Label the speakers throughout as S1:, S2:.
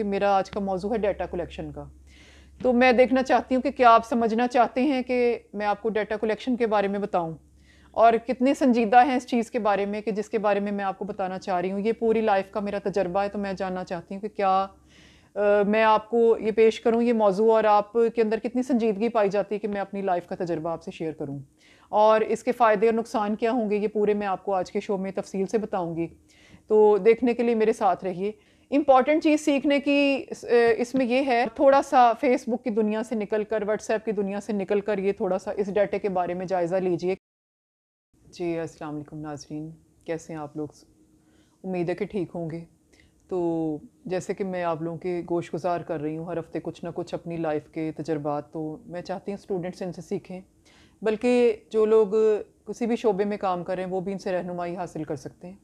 S1: कि मेरा आज का मौजू है डाटा कलेक्शन का तो मैं देखना चाहती हूँ कि क्या आप समझना चाहते हैं कि मैं आपको डाटा कलेक्शन के बारे में बताऊँ और कितने संजीदा हैं इस चीज़ के बारे में कि जिसके बारे में मैं आपको बताना चाह रही हूँ ये पूरी लाइफ का मेरा तजर्बा है तो मैं जानना चाहती हूँ कि क्या आ, मैं आपको ये पेश करूँ ये मौजू और आप के अंदर कितनी संजीदगी पाई जाती है कि मैं अपनी लाइफ का तजर्बा आपसे शेयर करूँ और इसके फ़ायदे और नुकसान क्या होंगे ये पूरे मैं आपको आज के शो में तफसील से बताऊँगी तो देखने के लिए मेरे साथ रहिए इम्पॉर्टेंट चीज़ सीखने की इसमें ये है थोड़ा सा फेसबुक की दुनिया से निकल कर व्हाट्सएप की दुनिया से निकल कर ये थोड़ा सा इस डाटे के बारे में जायज़ा लीजिए जी अस्सलाम वालेकुम नाजरीन कैसे हैं आप लोग उम्मीद है कि ठीक होंगे तो जैसे कि मैं आप लोगों के गोश गुजार कर रही हूँ हर हफ़्ते कुछ ना कुछ अपनी लाइफ के तजर्बात तो मैं चाहती हूँ स्टूडेंट्स इनसे सीखें बल्कि जो लोग किसी भी शोबे में काम करें वो भी इनसे रहनुमाई हासिल कर सकते हैं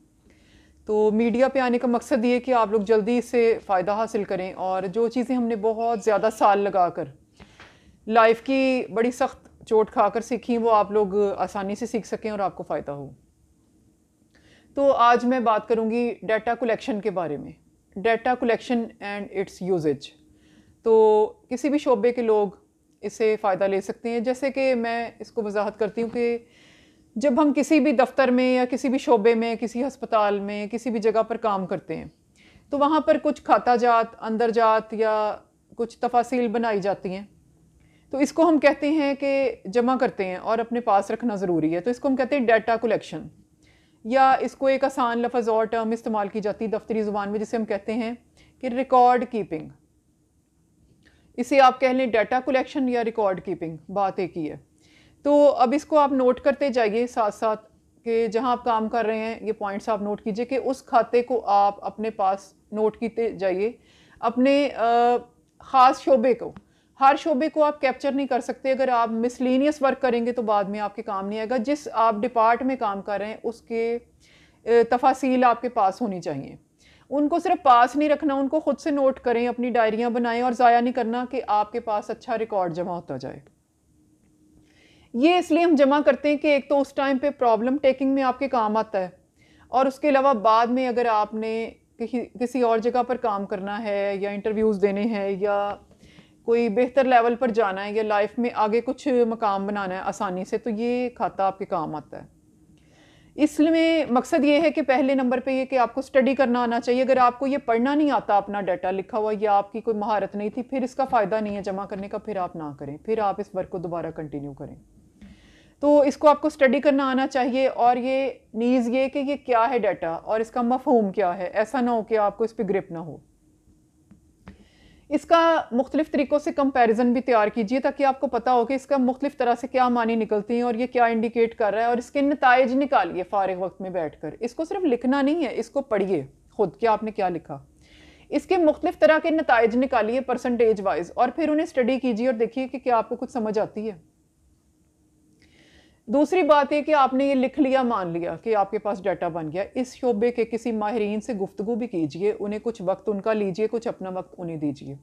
S1: तो मीडिया पे आने का मकसद ये कि आप लोग जल्दी इससे फ़ायदा हासिल करें और जो चीज़ें हमने बहुत ज़्यादा साल लगा कर लाइफ की बड़ी सख्त चोट खाकर सीखी वो आप लोग आसानी से सीख सकें और आपको फ़ायदा हो तो आज मैं बात करूँगी डाटा कलेक्शन के बारे में data collection and its usages तो किसी भी शोबे के लोग इससे फ़ायदा ले सकते हैं जैसे कि मैं इसको वजाहत करती हूँ कि जब हम किसी भी दफ्तर में या किसी भी शोबे में किसी हस्पताल में किसी भी जगह पर काम करते हैं तो वहाँ पर कुछ खाता जात अंदर जात या कुछ तफासिल बनाई जाती हैं तो इसको हम कहते हैं कि जमा करते हैं और अपने पास रखना ज़रूरी है तो इसको हम कहते हैं डाटा कलेक्शन या इसको एक आसान लफज और टर्म इस्तेमाल की जाती है दफ्तरी ज़ुबान में जिसे हम कहते हैं कि रिकॉर्ड कीपिंग इसे आप कह लें डाटा कलेक्शन या रिकॉर्ड कीपिंग बात एक ही है तो अब इसको आप नोट करते जाइए साथ साथ कि जहां आप काम कर रहे हैं ये पॉइंट्स आप नोट कीजिए कि उस खाते को आप अपने पास नोट कीते जाइए अपने ख़ास शोबे को हर शोबे को आप कैप्चर नहीं कर सकते अगर आप मिसलिनियस वर्क करेंगे तो बाद में आपके काम नहीं आएगा जिस आप डिपार्ट में काम कर रहे हैं उसके तफासिल आपके पास होनी चाहिए उनको सिर्फ पास नहीं रखना उनको ख़ुद से नोट करें अपनी डायरियाँ बनाएँ और ज़ाया नहीं करना कि आपके पास अच्छा रिकॉर्ड जमा होता जाए ये इसलिए हम जमा करते हैं कि एक तो उस टाइम पे प्रॉब्लम टेकिंग में आपके काम आता है और उसके अलावा बाद में अगर आपने किसी किसी और जगह पर काम करना है या इंटरव्यूज़ देने हैं या कोई बेहतर लेवल पर जाना है या लाइफ में आगे कुछ मकाम बनाना है आसानी से तो ये खाता आपके काम आता है इसमें मकसद ये है कि पहले नंबर पे ये कि आपको स्टडी करना आना चाहिए अगर आपको ये पढ़ना नहीं आता अपना डाटा लिखा हुआ या आपकी कोई महारत नहीं थी फिर इसका फ़ायदा नहीं है जमा करने का फिर आप ना करें फिर आप इस वर्क को दोबारा कंटिन्यू करें तो इसको आपको स्टडी करना आना चाहिए और ये नीज़ ये कि ये क्या है डाटा और इसका मफहम क्या है ऐसा ना हो कि आपको इस पर ग्रिप ना हो इसका मुख्तलिफ़ तरीक़ों से कंपैरिजन भी तैयार कीजिए ताकि आपको पता हो कि इसका मुख्तलिफ़ तरह से क्या मानी निकलती हैं और ये क्या इंडिकेट कर रहा है और इसके नतज निकालिए फ़ारग वक्त में बैठ कर इसको सिर्फ लिखना नहीं है इसको पढ़िए ख़ुद कि आपने क्या लिखा इसके मुख्तलिफ़ तरह के नतज निकालिए परसेंटेज वाइज और फिर उन्हें स्टडी कीजिए और देखिए कि क्या आपको कुछ समझ आती है दूसरी बात यह कि आपने ये लिख लिया मान लिया कि आपके पास डाटा बन गया इस शोबे के किसी माहरीन से गुफ्तु भी कीजिए उन्हें कुछ वक्त उनका लीजिए कुछ अपना वक्त उन्हें दीजिए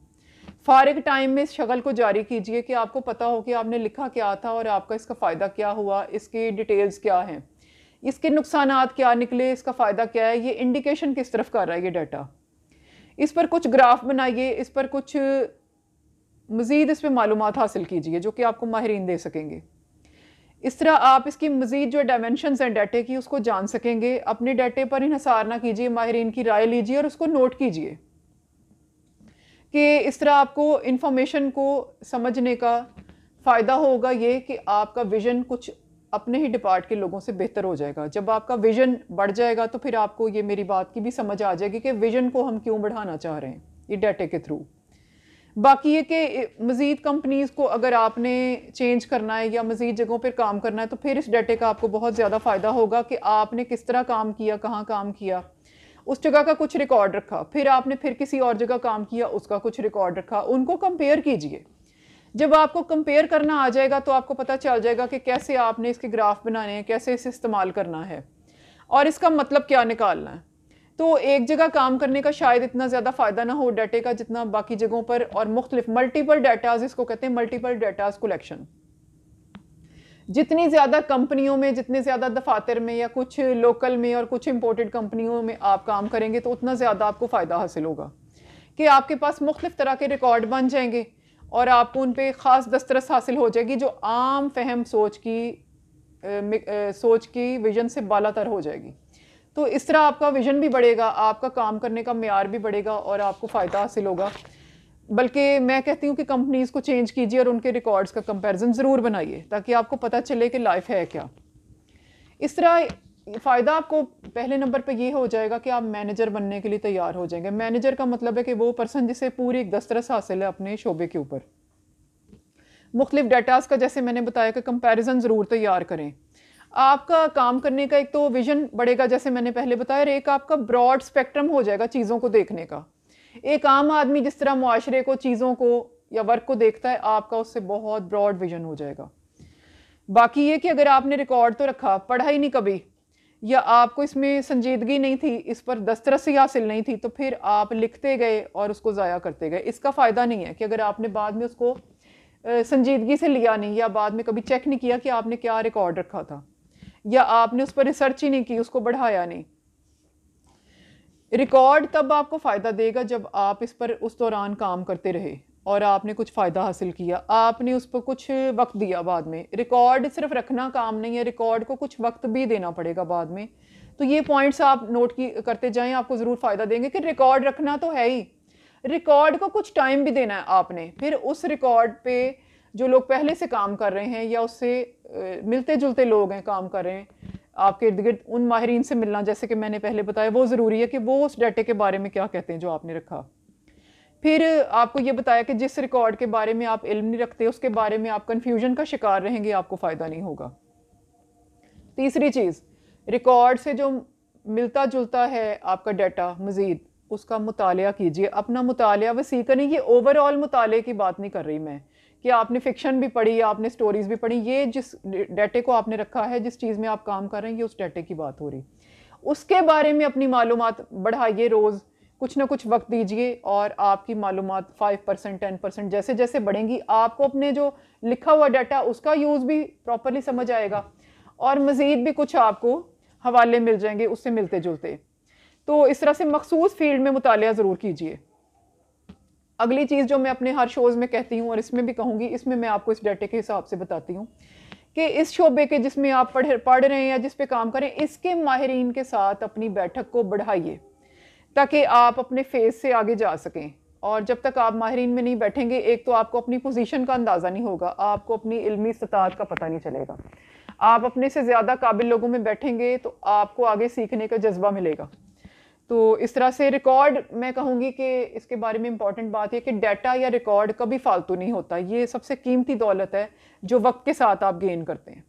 S1: फारग टाइम में इस शक्ल को जारी कीजिए कि आपको पता हो कि आपने लिखा क्या था और आपका इसका फ़ायदा क्या हुआ इसकी डिटेल्स क्या हैं इसके नुकसान क्या निकले इसका फ़ायदा क्या है ये इंडिकेशन किस तरफ कर रहा है ये डाटा इस पर कुछ ग्राफ बनाइए इस पर कुछ मज़ीद इस पर मालूम हासिल कीजिए जो कि आपको माहरीन दे सकेंगे इस तरह आप इसकी मज़ीद जो डायमेंशन हैं डाटे की उसको जान सकेंगे अपने डाटे पर इन्हसार ना कीजिए माहरीन की राय लीजिए और उसको नोट कीजिए कि इस तरह आपको इन्फॉर्मेशन को समझने का फ़ायदा होगा ये कि आपका विज़न कुछ अपने ही डिपार्ट के लोगों से बेहतर हो जाएगा जब आपका विज़न बढ़ जाएगा तो फिर आपको ये मेरी बात की भी समझ आ जाएगी कि विज़न को हम क्यों बढ़ाना चाह रहे हैं ये डाटे के थ्रू बाकी ये कि मज़ीद कंपनीज़ को अगर आपने चेंज करना है या मज़ीद जगहों पर काम करना है तो फिर इस डाटे का आपको बहुत ज़्यादा फ़ायदा होगा कि आपने किस तरह काम किया कहाँ काम किया उस जगह का कुछ रिकॉर्ड रखा फिर आपने फिर किसी और जगह काम किया उसका कुछ रिकॉर्ड रखा उनको कंपेयर कीजिए जब आपको कंपेयर करना आ जाएगा तो आपको पता चल जाएगा कि कैसे आपने इसके ग्राफ बनाने हैं कैसे इसे इस्तेमाल करना है और इसका मतलब क्या निकालना है तो एक जगह काम करने का शायद इतना ज़्यादा फ़ायदा ना हो डाटे का जितना बाकी जगहों पर और मुख्तलिफ मल्टीपल डाटाज इसको कहते हैं मल्टीपल डाटाज कलेक्शन जितनी ज़्यादा कंपनियों में जितने ज़्यादा दफातर में या कुछ लोकल में और कुछ इम्पोर्टेड कंपनियों में आप काम करेंगे तो उतना ज़्यादा आपको फ़ायदा हासिल होगा कि आपके पास मुख्तलिफ तरह के रिकॉर्ड बन जाएंगे और आपको उन पर ख़ास दस्तरस हासिल हो जाएगी जो आम फहम सोच की सोच की विजन से तर हो जाएगी तो इस तरह आपका विजन भी बढ़ेगा आपका काम करने का मैार भी बढ़ेगा और आपको फ़ायदा हासिल होगा बल्कि मैं कहती हूँ कि कंपनीज़ को चेंज कीजिए और उनके रिकॉर्ड्स का कंपैरिजन ज़रूर बनाइए ताकि आपको पता चले कि लाइफ है क्या इस तरह फ़ायदा आपको पहले नंबर पे ये हो जाएगा कि आप मैनेजर बनने के लिए तैयार हो जाएंगे मैनेजर का मतलब है कि वो पर्सन जिसे पूरी एक दस्तरस हासिल है अपने शोबे के ऊपर मुख्तलिफ डाटाज का जैसे मैंने बताया कि कंपैरिजन ज़रूर तैयार करें आपका काम करने का एक तो विजन बढ़ेगा जैसे मैंने पहले बताया और एक आपका ब्रॉड स्पेक्ट्रम हो जाएगा चीज़ों को देखने का एक आम आदमी जिस तरह मुआरे को चीज़ों को या वर्क को देखता है आपका उससे बहुत ब्रॉड विजन हो जाएगा बाकी ये कि अगर आपने रिकॉर्ड तो रखा पढ़ा ही नहीं कभी या आपको इसमें संजीदगी नहीं थी इस पर दस्तरसी हासिल नहीं थी तो फिर आप लिखते गए और उसको ज़ाया करते गए इसका फ़ायदा नहीं है कि अगर आपने बाद में उसको संजीदगी से लिया नहीं या बाद में कभी चेक नहीं किया कि आपने क्या रिकॉर्ड रखा था या आपने उस पर रिसर्च ही नहीं की उसको बढ़ाया नहीं रिकॉर्ड तब आपको फ़ायदा देगा जब आप इस पर उस दौरान काम करते रहे और आपने कुछ फ़ायदा हासिल किया आपने उस पर कुछ वक्त दिया बाद में रिकॉर्ड सिर्फ रखना काम नहीं है रिकॉर्ड को कुछ वक्त भी देना पड़ेगा बाद में तो ये पॉइंट्स आप नोट की करते जाएं आपको ज़रूर फ़ायदा देंगे कि रिकॉर्ड रखना तो है ही रिकॉर्ड को कुछ टाइम भी देना है आपने फिर उस रिकॉर्ड पर जो लोग पहले से काम कर रहे हैं या उससे मिलते जुलते लोग हैं काम कर रहे हैं आपके इर्द गिर्द उन माहरीन से मिलना जैसे कि मैंने पहले बताया वो ज़रूरी है कि वो उस डाटे के बारे में क्या कहते हैं जो आपने रखा फिर आपको ये बताया कि जिस रिकॉर्ड के बारे में आप इल्म नहीं रखते उसके बारे में आप कन्फ्यूजन का शिकार रहेंगे आपको फ़ायदा नहीं होगा तीसरी चीज़ रिकॉर्ड से जो मिलता जुलता है आपका डाटा मज़ीद उसका मुताल कीजिए अपना मुताल वसी करें ये ओवरऑल मुताले की बात नहीं कर रही मैं कि आपने फिक्शन भी पढ़ी आपने स्टोरीज भी पढ़ी ये जिस डेटे को आपने रखा है जिस चीज़ में आप काम कर रहे हैं ये उस डेटे की बात हो रही उसके बारे में अपनी मालूम बढ़ाइए रोज़ कुछ ना कुछ वक्त दीजिए और आपकी मालूम फाइव परसेंट टेन परसेंट जैसे जैसे बढ़ेंगी आपको अपने जो लिखा हुआ डाटा उसका यूज़ भी प्रॉपरली समझ आएगा और मज़ीद भी कुछ आपको हवाले मिल जाएंगे उससे मिलते जुलते तो इस तरह से मखसूस फील्ड में मुताल ज़रूर कीजिए अगली चीज़ जो मैं अपने हर शोज़ में कहती हूँ और इसमें भी कहूँगी इसमें मैं आपको इस डाटे के हिसाब से बताती हूँ कि इस शोबे के जिसमें आप पढ़ पढ़ रहे हैं या जिस पे काम करें इसके माहरीन के साथ अपनी बैठक को बढ़ाइए ताकि आप अपने फेस से आगे जा सकें और जब तक आप माहरीन में नहीं बैठेंगे एक तो आपको अपनी पोजीशन का अंदाज़ा नहीं होगा आपको अपनी इल्मी सतात का पता नहीं चलेगा आप अपने से ज़्यादा काबिल लोगों में बैठेंगे तो आपको आगे सीखने का जज्बा मिलेगा तो इस तरह से रिकॉर्ड मैं कहूँगी कि इसके बारे में इम्पॉर्टेंट बात यह कि डाटा या रिकॉर्ड कभी फालतू नहीं होता ये सबसे कीमती दौलत है जो वक्त के साथ आप गेन करते हैं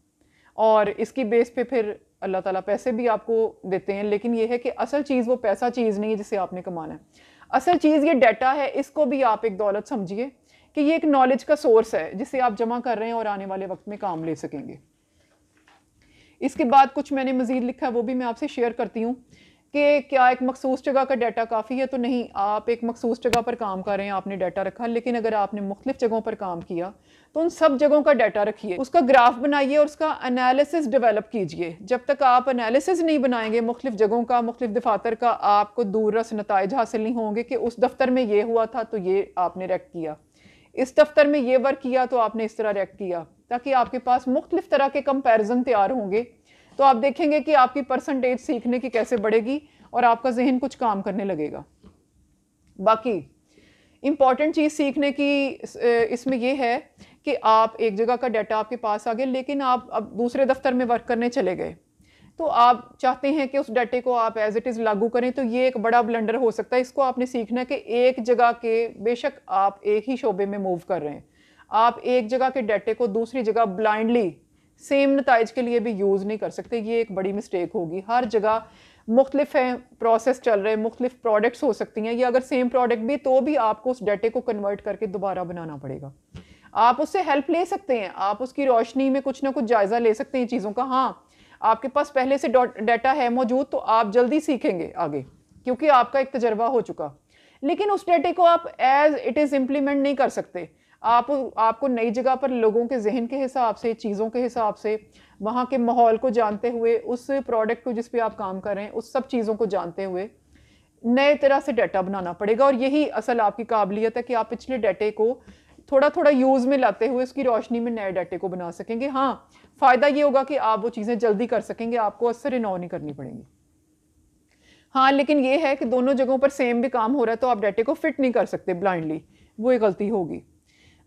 S1: और इसकी बेस पे फिर अल्लाह ताला पैसे भी आपको देते हैं लेकिन ये है कि असल चीज़ वो पैसा चीज़ नहीं है जिसे आपने कमाना है असल चीज़ ये डाटा है इसको भी आप एक दौलत समझिए कि ये एक नॉलेज का सोर्स है जिसे आप जमा कर रहे हैं और आने वाले वक्त में काम ले सकेंगे इसके बाद कुछ मैंने मज़ीद लिखा है वो भी मैं आपसे शेयर करती हूँ कि क्या एक मखसूस जगह का डाटा काफ़ी है तो नहीं आप एक मखसूस जगह पर काम कर रहे हैं आपने डाटा रखा लेकिन अगर आपने मुख्तफ जगहों पर काम किया तो उन सब जगहों का डाटा रखिए उसका ग्राफ बनाइए और उसका एनालिसिस डेवलप कीजिए जब तक आप एनालिसिस नहीं बनाएंगे मुख्तफ जगहों का मुख्तलिफ दफातर का आपको दूर रस नतज हासिल नहीं होंगे कि उस दफ्तर में ये हुआ था तो ये आपने रेक्ट किया इस दफ्तर में ये वर्क किया तो आपने इस तरह रेक्ट किया ताकि आपके पास मुख्तलिफ तरह के कंपेरिजन तैयार होंगे तो आप देखेंगे कि आपकी परसेंटेज सीखने की कैसे बढ़ेगी और आपका जहन कुछ काम करने लगेगा बाकी इम्पॉर्टेंट चीज़ सीखने की इसमें यह है कि आप एक जगह का डाटा आपके पास आ गया लेकिन आप अब दूसरे दफ्तर में वर्क करने चले गए तो आप चाहते हैं कि उस डाटे को आप एज इट इज़ लागू करें तो ये एक बड़ा ब्लंडर हो सकता है इसको आपने सीखना है कि एक जगह के बेशक आप एक ही शोबे में मूव कर रहे हैं आप एक जगह के डाटे को दूसरी जगह ब्लाइंडली सेम नतज के लिए भी यूज़ नहीं कर सकते ये एक बड़ी मिस्टेक होगी हर जगह मुख्तलिफ हैं प्रोसेस चल रहे हैं मुख्तलिफ प्रोडक्ट्स हो सकती हैं या अगर सेम प्रोडक्ट भी तो भी आपको उस डाटे को कन्वर्ट करके दोबारा बनाना पड़ेगा आप उससे हेल्प ले सकते हैं आप उसकी रोशनी में कुछ ना कुछ जायज़ा ले सकते हैं चीज़ों का हाँ आपके पास पहले से डाटा है मौजूद तो आप जल्दी सीखेंगे आगे क्योंकि आपका एक तजर्बा हो चुका लेकिन उस डाटे को आप एज इट इज़ इम्प्लीमेंट नहीं कर सकते आप आपको नई जगह पर लोगों के जहन के हिसाब से चीज़ों के हिसाब से वहाँ के माहौल को जानते हुए उस प्रोडक्ट को जिस पर आप काम कर रहे हैं उस सब चीज़ों को जानते हुए नए तरह से डाटा बनाना पड़ेगा और यही असल आपकी काबिलियत है कि आप पिछले डाटे को थोड़ा थोड़ा यूज़ में लाते हुए उसकी रोशनी में नए डाटे को बना सकेंगे हाँ फ़ायदा ये होगा कि आप वो चीज़ें जल्दी कर सकेंगे आपको असर इनौ नहीं करनी पड़ेंगी हाँ लेकिन ये है कि दोनों जगहों पर सेम भी काम हो रहा है तो आप डाटे को फिट नहीं कर सकते ब्लाइंडली वो एक गलती होगी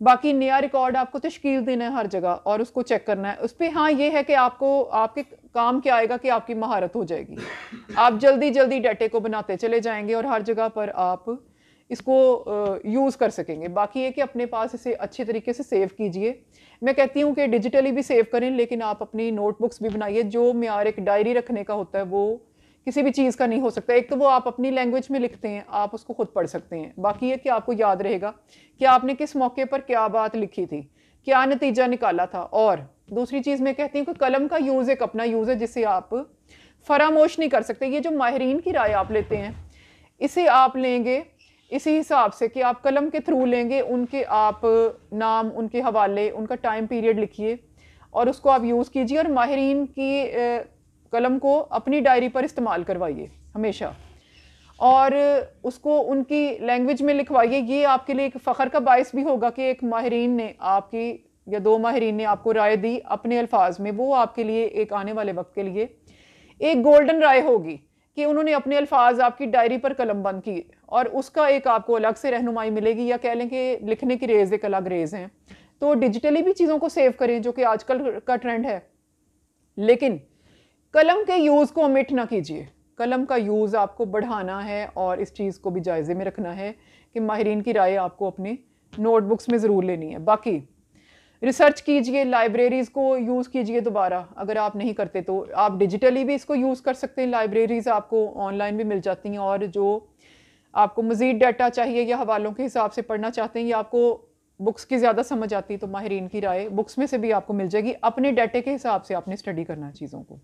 S1: बाकी नया रिकॉर्ड आपको तश्कील देना है हर जगह और उसको चेक करना है उस पर हाँ ये है कि आपको आपके काम क्या आएगा कि आपकी महारत हो जाएगी आप जल्दी जल्दी डाटे को बनाते चले जाएंगे और हर जगह पर आप इसको यूज़ कर सकेंगे बाकी ये कि अपने पास इसे अच्छे तरीके से सेव कीजिए मैं कहती हूँ कि डिजिटली भी सेव करें लेकिन आप अपनी नोटबुक्स भी बनाइए जो मैार एक डायरी रखने का होता है वो किसी भी चीज़ का नहीं हो सकता एक तो वो आप अपनी लैंग्वेज में लिखते हैं आप उसको खुद पढ़ सकते हैं बाकी ये कि आपको याद रहेगा कि आपने किस मौके पर क्या बात लिखी थी क्या नतीजा निकाला था और दूसरी चीज़ मैं कहती हूँ कि कलम का यूज़ एक अपना यूज़ है जिसे आप फरामोश नहीं कर सकते ये जो माहरीन की राय आप लेते हैं इसे आप लेंगे इसी हिसाब से कि आप कलम के थ्रू लेंगे उनके आप नाम उनके हवाले उनका टाइम पीरियड लिखिए और उसको आप यूज़ कीजिए और माहरीन की कलम को अपनी डायरी पर इस्तेमाल करवाइए हमेशा और उसको उनकी लैंग्वेज में लिखवाइए ये आपके लिए एक फ़ख्र का बायस भी होगा कि एक माहरीन ने आपकी या दो माहरीन ने आपको राय दी अपने अल्फाज में वो आपके लिए एक आने वाले वक्त के लिए एक गोल्डन राय होगी कि उन्होंने अपने अल्फाज आपकी डायरी पर कलम बंद की और उसका एक आपको अलग से रहनुमाई मिलेगी या कह लें कि लिखने की रेज एक अलग रेज हैं तो डिजिटली भी चीज़ों को सेव करें जो कि आजकल का ट्रेंड है लेकिन कलम के यूज़ को ओमिट ना कीजिए कलम का यूज़ आपको बढ़ाना है और इस चीज़ को भी जायज़े में रखना है कि माहरीन की राय आपको अपने नोटबुक्स में ज़रूर लेनी है बाकी रिसर्च कीजिए लाइब्रेरीज़ को यूज़ कीजिए दोबारा अगर आप नहीं करते तो आप डिजिटली भी इसको यूज़ कर सकते हैं लाइब्रेरीज़ आपको ऑनलाइन भी मिल जाती हैं और जो आपको मज़ीद डाटा चाहिए या हवालों के हिसाब से पढ़ना चाहते हैं या आपको बुक्स की ज़्यादा समझ आती है तो माहरीन की राय बुक्स में से भी आपको मिल जाएगी अपने डाटे के हिसाब से आपने स्टडी करना है चीज़ों को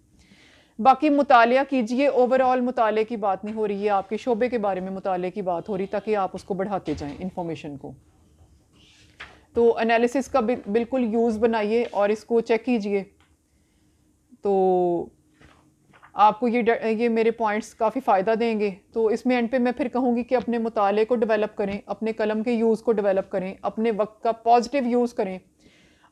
S1: बाकी मुताल कीजिए ओवरऑल मुताले की बात नहीं हो रही है आपके शोबे के बारे में मुताले की बात हो रही ताकि आप उसको बढ़ाते जाएं इन्फॉर्मेशन को तो एनालिसिस का बिल्कुल यूज़ बनाइए और इसको चेक कीजिए तो आपको ये ये मेरे पॉइंट्स काफ़ी फ़ायदा देंगे तो इसमें एंड पे मैं फिर कहूँगी कि अपने मुताले को डेवलप करें अपने कलम के यूज़ को डेवलप करें अपने वक्त का पॉजिटिव यूज़ करें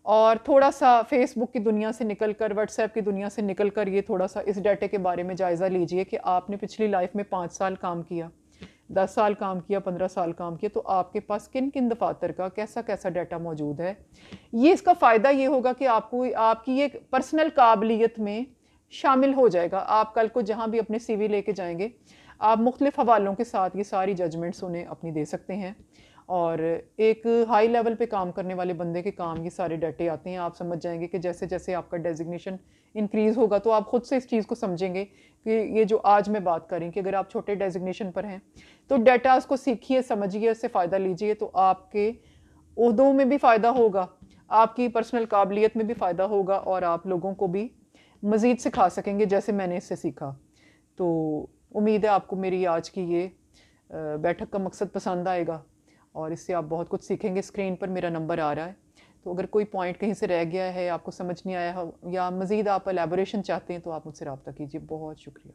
S1: और थोड़ा सा फेसबुक की दुनिया से निकल कर व्हाट्सएप की दुनिया से निकल कर ये थोड़ा सा इस डाटे के बारे में जायज़ा लीजिए कि आपने पिछली लाइफ में पाँच साल काम किया दस साल काम किया पंद्रह साल काम किया तो आपके पास किन किन दफातर का कैसा कैसा डाटा मौजूद है ये इसका फ़ायदा ये होगा कि आपको आपकी ये पर्सनल काबिलियत में शामिल हो जाएगा आप कल को जहाँ भी अपने सीवी लेके जाएंगे आप मुख्तलिफ़ हवालों के साथ ये सारी जजमेंट्स उन्हें अपनी दे सकते हैं और एक हाई लेवल पे काम करने वाले बंदे के काम ये सारे डाटे आते हैं आप समझ जाएंगे कि जैसे जैसे आपका डेजिग्नेशन इंक्रीज़ होगा तो आप ख़ुद से इस चीज़ को समझेंगे कि ये जो आज मैं बात करें कि अगर आप छोटे डेजिग्नेशन पर हैं तो डाटाज़ को सीखिए समझिए उससे फ़ायदा लीजिए तो आपके उहदों में भी फ़ायदा होगा आपकी पर्सनल काबिलियत में भी फ़ायदा होगा और आप लोगों को भी मज़ीद सिखा सकेंगे जैसे मैंने इससे सीखा तो उम्मीद है आपको मेरी आज की ये बैठक का मकसद पसंद आएगा और इससे आप बहुत कुछ सीखेंगे स्क्रीन पर मेरा नंबर आ रहा है तो अगर कोई पॉइंट कहीं से रह गया है आपको समझ नहीं आया हो या मज़ीद आप एलेबोरेशन चाहते हैं तो आप मुझसे रबता कीजिए बहुत शुक्रिया